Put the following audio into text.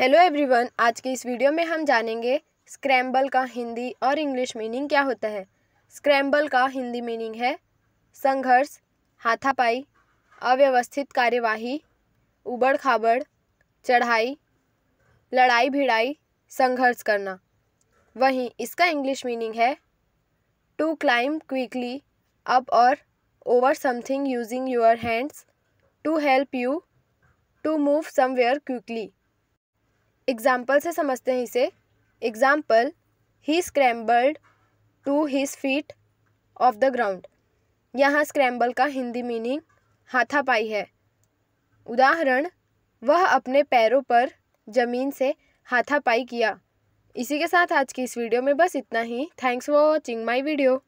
hello everyone आज के इस वीडियो में हम जानेंगे स्क्रैम्बल का हिंदी और इंग्लिश मीनिंग क्या होता है स्क्रैम्बल का हिंदी मीनिंग है संघर्ष हाथापाई अव्यवस्थित कार्यवाही उबड़ खाबड़ चढ़ाई लड़ाई भिड़ाई संघर्ष करना वहीं इसका इंग्लिश मीनिंग है टू क्लाइम क्विकली अप और over something using your hands to help you to move somewhere quickly example से समझते हैं इसे एग्ज़ाम्पल ही scrambled to his feet off the ground यहाँ स्क्रैम्बल का हिंदी मीनिंग हाथापाई है उदाहरण वह अपने पैरों पर ज़मीन से हाथापाई किया इसी के साथ आज की इस वीडियो में बस इतना ही thanks for watching my video